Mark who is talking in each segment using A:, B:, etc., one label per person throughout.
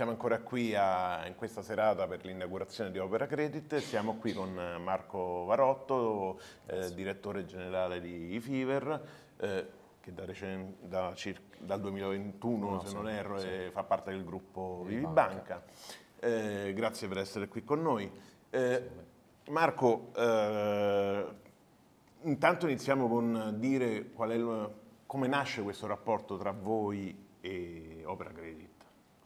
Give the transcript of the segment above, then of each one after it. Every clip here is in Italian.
A: Siamo ancora qui a, in questa serata per l'inaugurazione di Opera Credit, siamo qui con eh, Marco Varotto, eh, direttore generale di Fever, eh, che da, recen- da circa, dal 2021, no, se sì, non erro, sì. Eh, fa parte del gruppo Vivibanca. Eh, grazie per essere qui con noi. Eh, Marco, intanto iniziamo con dire il, come nasce questo rapporto tra voi e Opera Credit.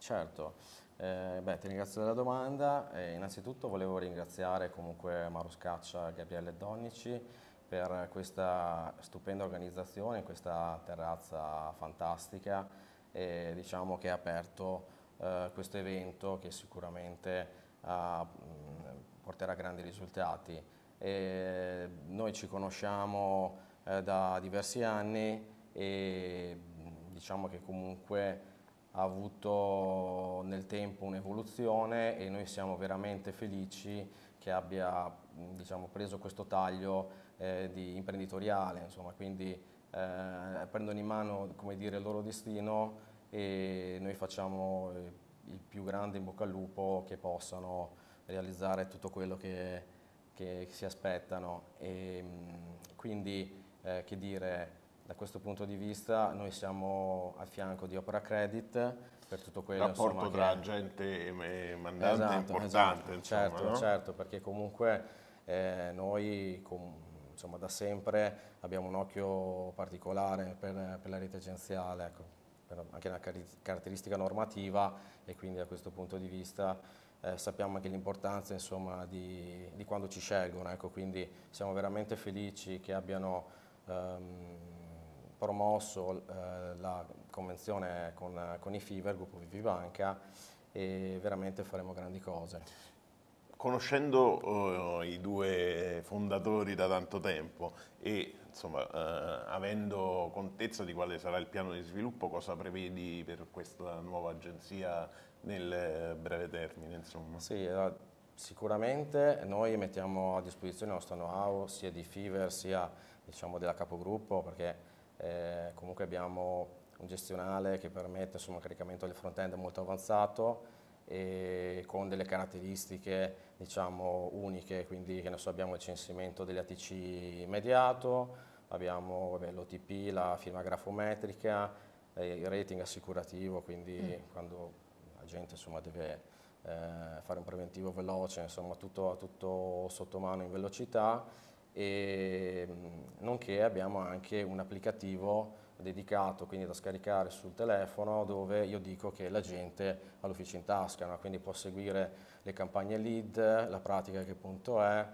A: Certo.
B: Eh, beh, ti ringrazio della domanda. Eh, innanzitutto volevo ringraziare comunque Maro Scaccia e Gabriele Donnici per questa stupenda organizzazione, questa terrazza fantastica e diciamo che ha aperto eh, questo evento che sicuramente ah, porterà grandi risultati. E noi ci conosciamo eh, da diversi anni e diciamo che comunque ha avuto nel tempo un'evoluzione e noi siamo veramente felici che abbia diciamo, preso questo taglio eh, di imprenditoriale, insomma, quindi eh, prendono in mano dire, il loro destino e noi facciamo eh, il più grande in bocca al lupo che possano realizzare tutto quello che, che si aspettano. E, ehm, quindi, eh, che dire, da questo punto di vista noi siamo a fianco di Opera Credit per tutto quello Rapporto insomma, tra che... agente e mandante esatto, esatto. importante. Esatto, insomma, certo, no? certo, perché comunque eh, noi com insomma, da sempre abbiamo un occhio particolare per, per la rete agenziale, ecco, anche una car caratteristica normativa e quindi da questo punto di vista eh, sappiamo anche l'importanza di, di, quando ci scelgono, ecco, quindi siamo veramente felici che abbiano ehm, promosso eh, la convenzione con, con i FIVA, il gruppo Vivibanca, e veramente faremo grandi cose.
A: Conoscendo eh, i due fondatori da tanto tempo e insomma, eh, avendo contezza di quale sarà il piano di sviluppo, cosa prevedi per questa nuova agenzia nel eh, breve termine? Insomma? Sì, eh, sicuramente noi mettiamo a disposizione
B: il nostro know-how sia di Fever sia diciamo, della capogruppo perché eh, comunque abbiamo un gestionale che permette insomma, un caricamento del front-end molto avanzato e con delle caratteristiche diciamo, uniche, quindi so, abbiamo il censimento degli ATC immediato, abbiamo l'OTP, la firma grafometrica, eh, il rating assicurativo, quindi mm. quando la gente insomma, deve eh, fare un preventivo veloce, insomma tutto, tutto sotto mano in velocità e nonché abbiamo anche un applicativo dedicato quindi da scaricare sul telefono dove io dico che la gente ha l'ufficio in tasca, no? quindi può seguire le campagne lead, la pratica che punto è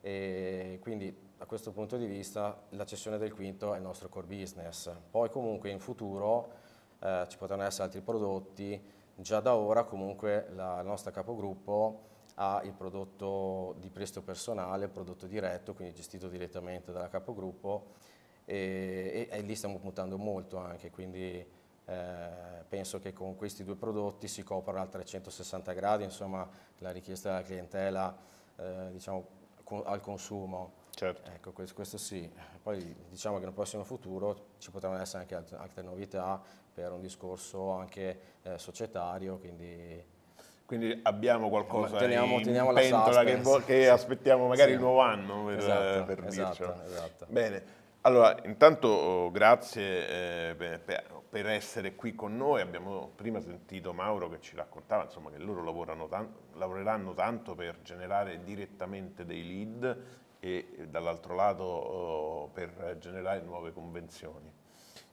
B: e quindi da questo punto di vista la cessione del quinto è il nostro core business. Poi comunque in futuro eh, ci potranno essere altri prodotti, già da ora comunque la, la nostra capogruppo ha il prodotto di prestito personale, prodotto diretto, quindi gestito direttamente dalla capogruppo e, e, e lì stiamo puntando molto anche, quindi eh, penso che con questi due prodotti si coprano al 360 gradi insomma, la richiesta della clientela eh, diciamo, con, al consumo. Certo. Ecco, questo, questo, sì. Poi diciamo che nel prossimo futuro ci potranno essere anche altre novità per un discorso anche eh, societario, quindi
A: quindi abbiamo qualcosa teniamo, in teniamo pentola che, eh, che, aspettiamo magari sì. il nuovo anno per, esatto, eh, per esatto, esatto. Bene. Allora, intanto oh, grazie eh, per, per, essere qui con noi. Abbiamo prima sentito Mauro che ci raccontava insomma, che loro tanto, lavoreranno tanto per generare direttamente dei lead e eh, dall'altro lato oh, per generare nuove convenzioni.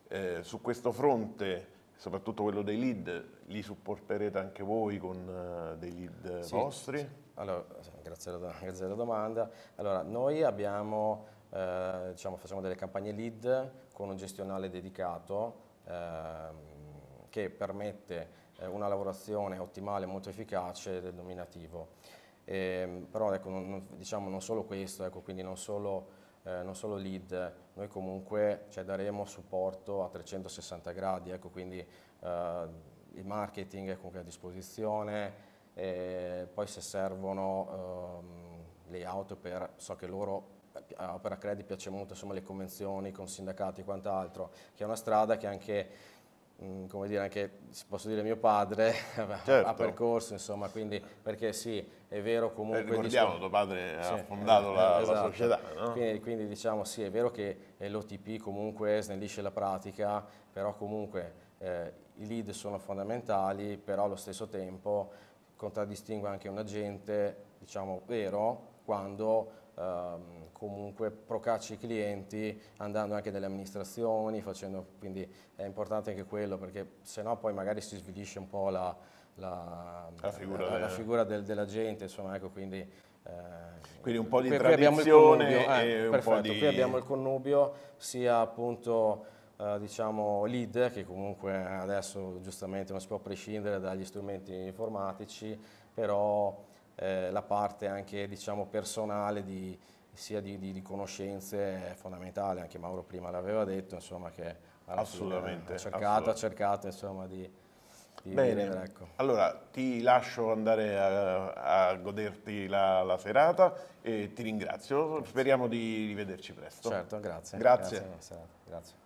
A: Eh, su questo fronte soprattutto quello dei lead, li supporterete anche voi con eh, dei lead sì, vostri? Sì. Allora, grazie alla, grazie alla, domanda. Allora,
B: noi abbiamo, eh, diciamo, facciamo delle campagne lead con un gestionale dedicato eh, che permette eh, una lavorazione ottimale, molto efficace del nominativo. Eh, però ecco, non, diciamo non solo questo, ecco, quindi non solo eh, non solo lead, noi comunque cioè, daremo supporto a 360 gradi, ecco, quindi eh, il marketing è comunque a disposizione, poi se servono ehm, layout per, so che loro a Opera Credit piace molto insomma, le convenzioni con sindacati e quant'altro, che è una strada che anche Mm, come dire, anche se posso dire mio padre certo. ha percorso, insomma, quindi perché sì, è vero comunque... Eh, ricordiamo, tuo padre sì, ha fondato eh, la, esatto. la, società, no? quindi, quindi, diciamo sì, è vero che l'OTP comunque snellisce la pratica, però comunque eh, i lead sono fondamentali, però allo stesso tempo contraddistingue anche un agente, diciamo, vero, quando ehm, comunque procacci i clienti andando anche nelle amministrazioni, facendo, quindi è importante anche quello perché sennò poi magari si svilisce un po' la, la, la figura, la, del... figura del, dell'agente, insomma ecco quindi eh, Quindi un po' di qui, tradizione qui abbiamo, eh, perfetto, di... qui abbiamo il connubio sia appunto eh, diciamo lead che comunque adesso giustamente non si può prescindere dagli strumenti informatici però eh, la parte anche diciamo, personale di, sia di, di, di, conoscenze è fondamentale, anche Mauro prima l'aveva detto, insomma, che ha cercato, ha
A: cercato insomma, di, di Bene, ecco. allora ti lascio andare a, a goderti la, la, serata e ti ringrazio, grazie. speriamo di rivederci presto. Certo, grazie. Grazie. grazie